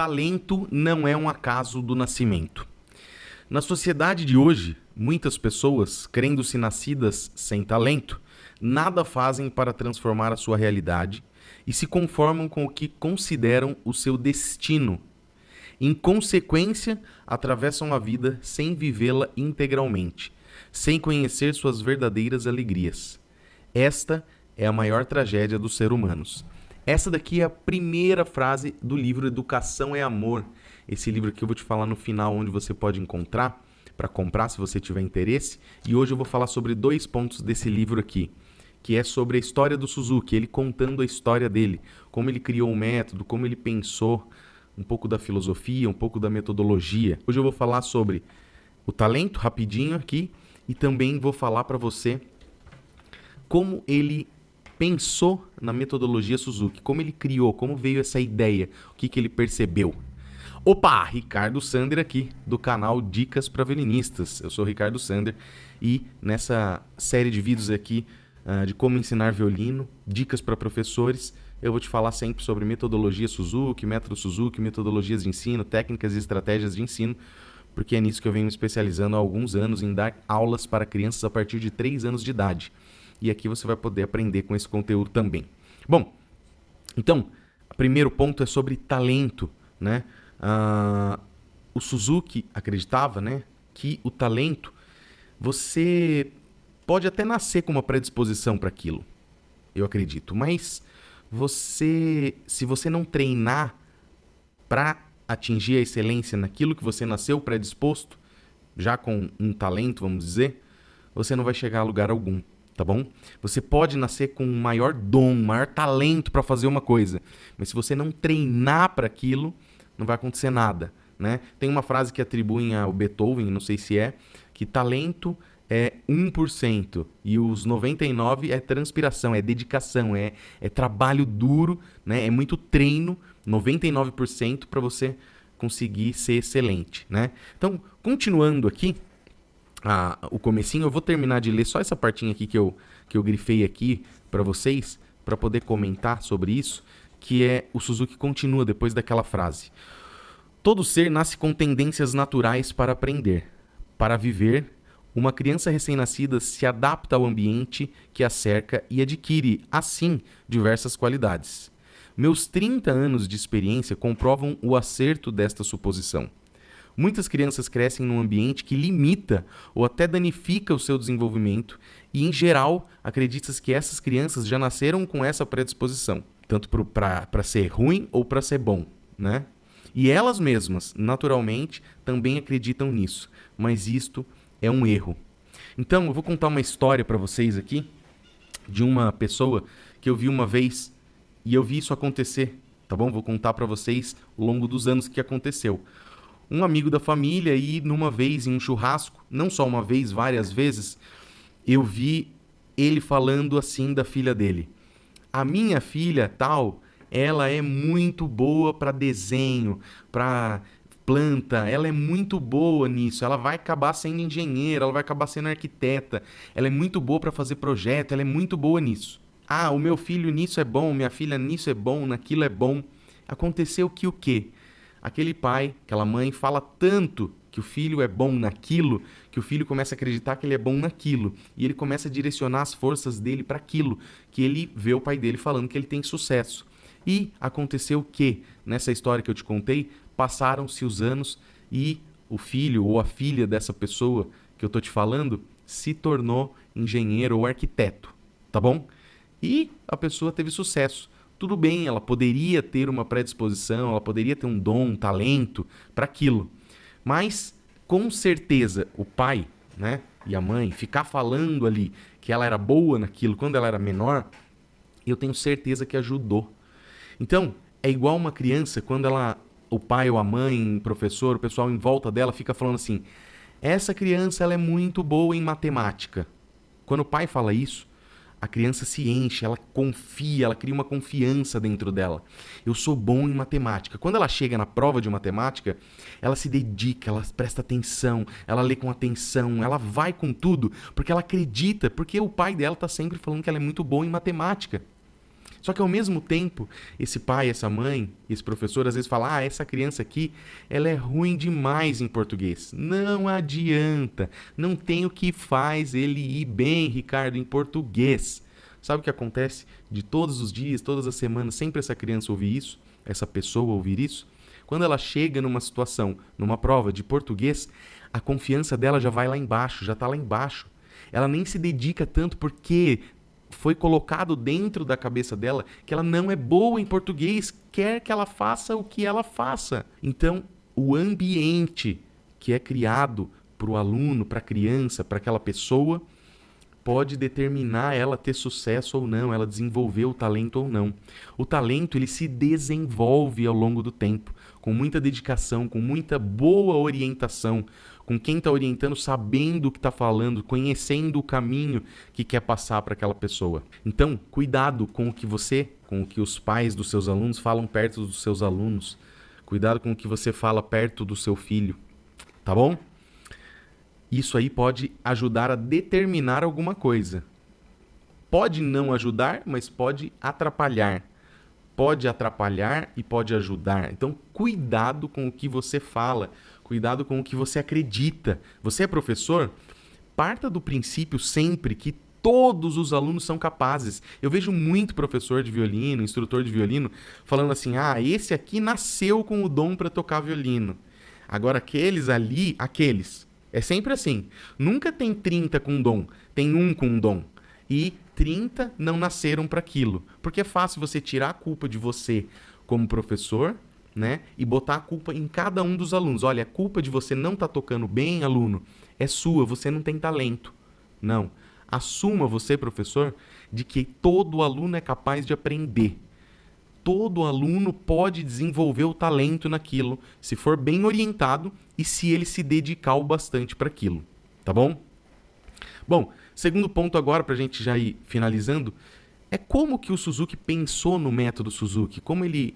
Talento não é um acaso do nascimento. Na sociedade de hoje, muitas pessoas, crendo-se nascidas sem talento, nada fazem para transformar a sua realidade e se conformam com o que consideram o seu destino. Em consequência, atravessam a vida sem vivê-la integralmente, sem conhecer suas verdadeiras alegrias. Esta é a maior tragédia dos seres humanos essa daqui é a primeira frase do livro Educação é Amor. Esse livro que eu vou te falar no final onde você pode encontrar para comprar se você tiver interesse. E hoje eu vou falar sobre dois pontos desse livro aqui, que é sobre a história do Suzuki, ele contando a história dele, como ele criou o método, como ele pensou, um pouco da filosofia, um pouco da metodologia. Hoje eu vou falar sobre o talento rapidinho aqui e também vou falar para você como ele pensou na metodologia Suzuki? Como ele criou? Como veio essa ideia? O que, que ele percebeu? Opa, Ricardo Sander aqui, do canal Dicas para Violinistas. Eu sou Ricardo Sander e nessa série de vídeos aqui uh, de como ensinar violino, dicas para professores, eu vou te falar sempre sobre metodologia Suzuki, método Suzuki, metodologias de ensino, técnicas e estratégias de ensino, porque é nisso que eu venho me especializando há alguns anos em dar aulas para crianças a partir de 3 anos de idade e aqui você vai poder aprender com esse conteúdo também. Bom, então, o primeiro ponto é sobre talento, né? Uh, o Suzuki acreditava, né, que o talento você pode até nascer com uma predisposição para aquilo, eu acredito, mas você, se você não treinar para atingir a excelência naquilo que você nasceu predisposto, já com um talento, vamos dizer, você não vai chegar a lugar algum tá bom? Você pode nascer com um maior dom, maior talento para fazer uma coisa, mas se você não treinar para aquilo, não vai acontecer nada, né? Tem uma frase que atribuem ao Beethoven, não sei se é, que talento é 1% e os 99 é transpiração, é dedicação, é, é trabalho duro, né? É muito treino, 99% para você conseguir ser excelente, né? Então, continuando aqui, a, o comecinho. Eu vou terminar de ler só essa partinha aqui que eu, que eu grifei aqui para vocês, para poder comentar sobre isso, que é o Suzuki continua depois daquela frase. Todo ser nasce com tendências naturais para aprender, para viver. Uma criança recém-nascida se adapta ao ambiente que a cerca e adquire, assim, diversas qualidades. Meus 30 anos de experiência comprovam o acerto desta suposição. Muitas crianças crescem num ambiente que limita ou até danifica o seu desenvolvimento, e em geral, acredita que essas crianças já nasceram com essa predisposição, tanto para ser ruim ou para ser bom, né? E elas mesmas, naturalmente, também acreditam nisso, mas isto é um erro. Então, eu vou contar uma história para vocês aqui de uma pessoa que eu vi uma vez e eu vi isso acontecer, tá bom? Vou contar para vocês ao longo dos anos que aconteceu um amigo da família e numa vez em um churrasco, não só uma vez, várias vezes, eu vi ele falando assim da filha dele. A minha filha tal, ela é muito boa para desenho, para planta, ela é muito boa nisso, ela vai acabar sendo engenheira, ela vai acabar sendo arquiteta, ela é muito boa para fazer projeto, ela é muito boa nisso. Ah, o meu filho nisso é bom, minha filha nisso é bom, naquilo é bom. Aconteceu que o quê? Aquele pai, aquela mãe fala tanto que o filho é bom naquilo, que o filho começa a acreditar que ele é bom naquilo, e ele começa a direcionar as forças dele para aquilo, que ele vê o pai dele falando que ele tem sucesso. E aconteceu que, nessa história que eu te contei, passaram-se os anos e o filho ou a filha dessa pessoa que eu tô te falando se tornou engenheiro ou arquiteto, tá bom? E a pessoa teve sucesso. Tudo bem, ela poderia ter uma predisposição, ela poderia ter um dom, um talento para aquilo. Mas, com certeza, o pai né, e a mãe ficar falando ali que ela era boa naquilo quando ela era menor, eu tenho certeza que ajudou. Então, é igual uma criança quando ela o pai ou a mãe, o professor, o pessoal em volta dela fica falando assim: "Essa criança ela é muito boa em matemática". Quando o pai fala isso, a criança se enche, ela confia, ela cria uma confiança dentro dela. Eu sou bom em matemática. Quando ela chega na prova de matemática, ela se dedica, ela presta atenção, ela lê com atenção, ela vai com tudo, porque ela acredita, porque o pai dela está sempre falando que ela é muito boa em matemática. Só que ao mesmo tempo, esse pai, essa mãe, esse professor às vezes fala: "Ah, essa criança aqui, ela é ruim demais em português". Não adianta, não tem o que faz ele ir bem, Ricardo, em português. Sabe o que acontece? De todos os dias, todas as semanas, sempre essa criança ouvir isso, essa pessoa ouvir isso, quando ela chega numa situação, numa prova de português, a confiança dela já vai lá embaixo, já está lá embaixo. Ela nem se dedica tanto porque foi colocado dentro da cabeça dela que ela não é boa em português, quer que ela faça o que ela faça. Então, o ambiente que é criado para o aluno, para a criança, para aquela pessoa, pode determinar ela ter sucesso ou não, ela desenvolver o talento ou não. O talento ele se desenvolve ao longo do tempo, com muita dedicação, com muita boa orientação, com quem está orientando sabendo o que está falando, conhecendo o caminho que quer passar para aquela pessoa. Então, cuidado com o que você, com o que os pais dos seus alunos falam perto dos seus alunos. Cuidado com o que você fala perto do seu filho, tá bom? Isso aí pode ajudar a determinar alguma coisa. Pode não ajudar, mas pode atrapalhar. Pode atrapalhar e pode ajudar. Então, cuidado com o que você fala, cuidado com o que você acredita. Você é professor? Parta do princípio sempre que todos os alunos são capazes. Eu vejo muito professor de violino, instrutor de violino, falando assim: ah, esse aqui nasceu com o dom para tocar violino. Agora, aqueles ali, aqueles é sempre assim. Nunca tem 30 com dom, tem um com dom. E 30 não nasceram para aquilo. Porque é fácil você tirar a culpa de você como professor, né? E botar a culpa em cada um dos alunos. Olha, a culpa de você não estar tá tocando bem, aluno, é sua, você não tem talento. Não. Assuma você, professor, de que todo aluno é capaz de aprender todo aluno pode desenvolver o talento naquilo, se for bem orientado e se ele se dedicar o bastante para aquilo, tá bom? Bom, segundo ponto agora para a gente já ir finalizando é como que o Suzuki pensou no método Suzuki, como ele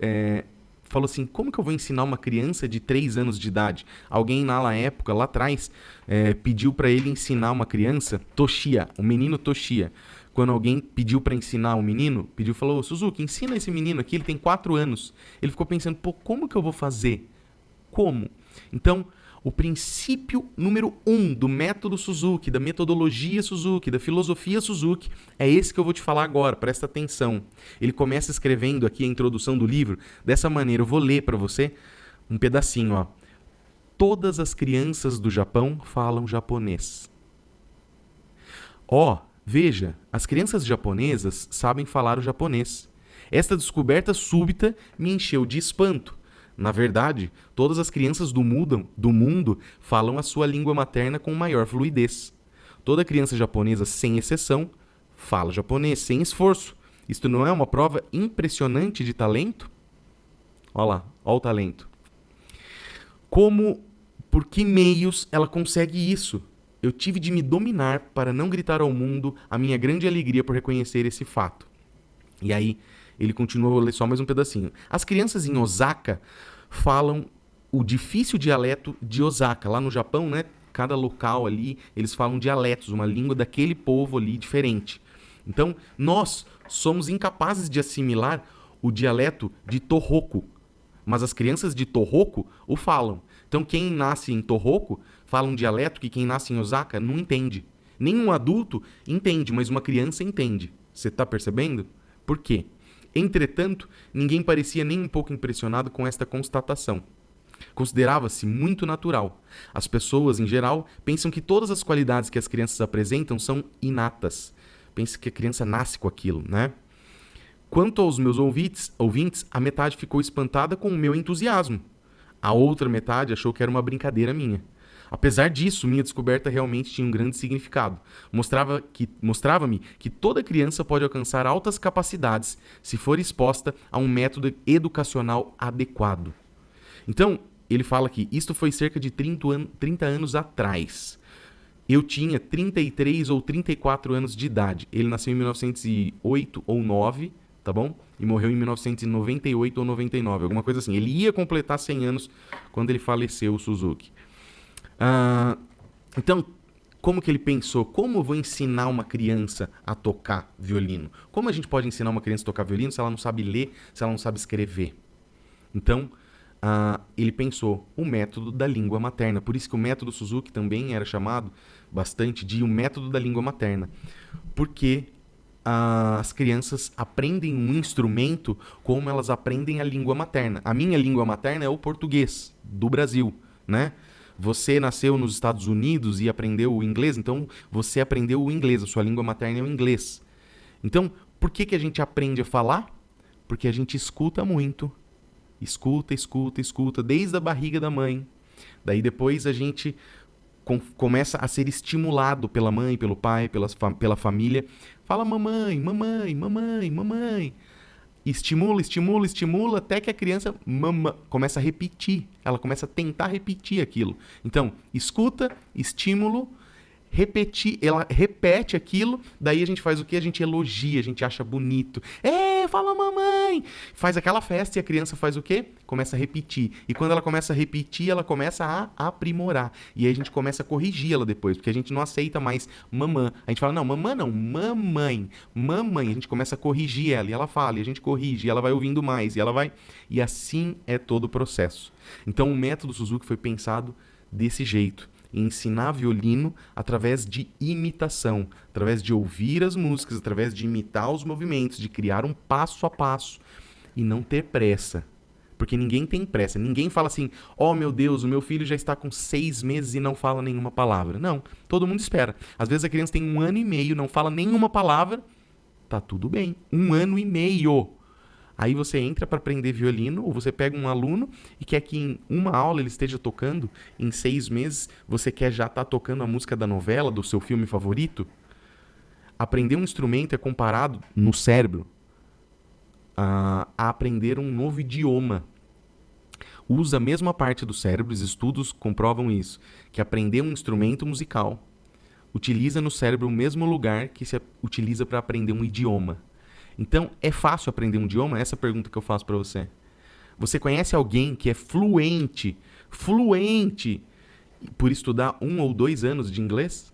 é, falou assim, como que eu vou ensinar uma criança de 3 anos de idade? Alguém na época, lá atrás, é, pediu para ele ensinar uma criança, Toshia, o menino Toshia, quando alguém pediu para ensinar o um menino, pediu falou: Suzuki, ensina esse menino aqui, ele tem quatro anos. Ele ficou pensando: pô, como que eu vou fazer? Como? Então, o princípio número um do método Suzuki, da metodologia Suzuki, da filosofia Suzuki, é esse que eu vou te falar agora, presta atenção. Ele começa escrevendo aqui a introdução do livro dessa maneira. Eu vou ler para você um pedacinho, ó. Todas as crianças do Japão falam japonês. Ó, oh, Veja, as crianças japonesas sabem falar o japonês. Esta descoberta súbita me encheu de espanto. Na verdade, todas as crianças do mundo, do mundo falam a sua língua materna com maior fluidez. Toda criança japonesa, sem exceção, fala japonês sem esforço. Isto não é uma prova impressionante de talento? Olha lá, olha o talento. Como, por que meios ela consegue isso? Eu tive de me dominar para não gritar ao mundo a minha grande alegria por reconhecer esse fato. E aí, ele continua, vou ler só mais um pedacinho. As crianças em Osaka falam o difícil dialeto de Osaka. Lá no Japão, né? Cada local ali, eles falam dialetos, uma língua daquele povo ali diferente. Então, nós somos incapazes de assimilar o dialeto de Torroco. Mas as crianças de Torroco o falam. Então, quem nasce em Torroco fala um dialeto que quem nasce em Osaka não entende. Nenhum adulto entende, mas uma criança entende. Você está percebendo? Por quê? Entretanto, ninguém parecia nem um pouco impressionado com esta constatação. Considerava-se muito natural. As pessoas, em geral, pensam que todas as qualidades que as crianças apresentam são inatas. Pensa que a criança nasce com aquilo, né? Quanto aos meus ouvintes, ouvintes, a metade ficou espantada com o meu entusiasmo. A outra metade achou que era uma brincadeira minha. Apesar disso, minha descoberta realmente tinha um grande significado. Mostrava-me que, mostrava que toda criança pode alcançar altas capacidades se for exposta a um método educacional adequado. Então, ele fala que isto foi cerca de 30, an 30 anos atrás. Eu tinha 33 ou 34 anos de idade. Ele nasceu em 1908 ou 9, tá bom? E morreu em 1998 ou 99, alguma coisa assim. Ele ia completar 100 anos quando ele faleceu, o Suzuki. Ah, então, como que ele pensou? Como vou ensinar uma criança a tocar violino? Como a gente pode ensinar uma criança a tocar violino se ela não sabe ler, se ela não sabe escrever? Então, ah, ele pensou o método da língua materna. Por isso que o método Suzuki também era chamado bastante de o método da língua materna. Porque ah, as crianças aprendem um instrumento como elas aprendem a língua materna. A minha língua materna é o português do Brasil, né? Você nasceu nos Estados Unidos e aprendeu o inglês, então você aprendeu o inglês, a sua língua materna é o inglês. Então, por que, que a gente aprende a falar? Porque a gente escuta muito. Escuta, escuta, escuta, desde a barriga da mãe. Daí depois a gente com, começa a ser estimulado pela mãe, pelo pai, pela, pela família. Fala mamãe, mamãe, mamãe, mamãe estimula, estimula, estimula, até que a criança mama, começa a repetir. Ela começa a tentar repetir aquilo. Então, escuta, estímulo, repetir, ela repete aquilo, daí a gente faz o que? A gente elogia, a gente acha bonito. É, fala mamãe! Faz aquela festa e a criança faz o quê? Começa a repetir. E quando ela começa a repetir, ela começa a aprimorar. E aí a gente começa a corrigir ela depois, porque a gente não aceita mais mamã. A gente fala, não, mamã não, mamãe, mamãe. A gente começa a corrigir ela, e ela fala, e a gente corrige, e ela vai ouvindo mais, e ela vai... E assim é todo o processo. Então o método Suzuki foi pensado desse jeito e ensinar violino através de imitação, através de ouvir as músicas, através de imitar os movimentos, de criar um passo a passo e não ter pressa. Porque ninguém tem pressa. Ninguém fala assim, oh meu Deus, o meu filho já está com seis meses e não fala nenhuma palavra. Não, todo mundo espera. Às vezes a criança tem um ano e meio, não fala nenhuma palavra, tá tudo bem. Um ano e meio. Aí você entra para aprender violino, ou você pega um aluno e quer que em uma aula ele esteja tocando, em seis meses você quer já estar tá tocando a música da novela, do seu filme favorito. Aprender um instrumento é comparado no cérebro a, a aprender um novo idioma. Usa a mesma parte do cérebro, os estudos comprovam isso, que aprender um instrumento musical utiliza no cérebro o mesmo lugar que se utiliza para aprender um idioma. Então, é fácil aprender um idioma? Essa é pergunta que eu faço para você. Você conhece alguém que é fluente, fluente por estudar um ou dois anos de inglês?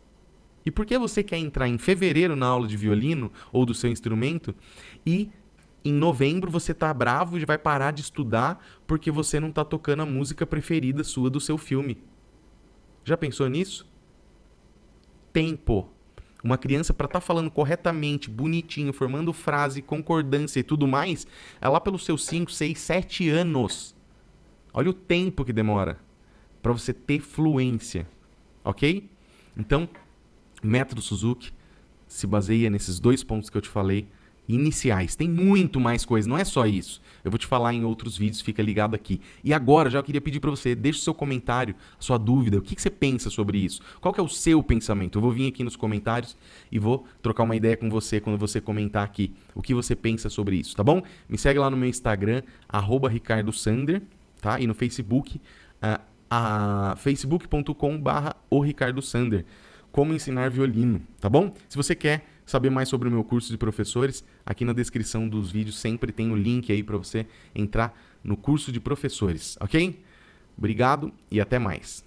E por que você quer entrar em fevereiro na aula de violino ou do seu instrumento e em novembro você tá bravo e vai parar de estudar porque você não tá tocando a música preferida sua do seu filme? Já pensou nisso? Tempo. Uma criança, para estar tá falando corretamente, bonitinho, formando frase, concordância e tudo mais, é lá pelos seus 5, 6, 7 anos. Olha o tempo que demora para você ter fluência, ok? Então, método Suzuki se baseia nesses dois pontos que eu te falei iniciais. Tem muito mais coisa, não é só isso. Eu vou te falar em outros vídeos, fica ligado aqui. E agora, já eu queria pedir para você, deixe seu comentário, sua dúvida, o que, que, você pensa sobre isso? Qual que é o seu pensamento? Eu vou vir aqui nos comentários e vou trocar uma ideia com você quando você comentar aqui o que você pensa sobre isso, tá bom? Me segue lá no meu Instagram, arroba Ricardo Sander, tá? E no Facebook, uh, uh, facebook.com barra o Ricardo Sander. Como ensinar violino, tá bom? Se você quer Saber mais sobre o meu curso de professores, aqui na descrição dos vídeos sempre tem o link aí para você entrar no curso de professores, ok? Obrigado e até mais.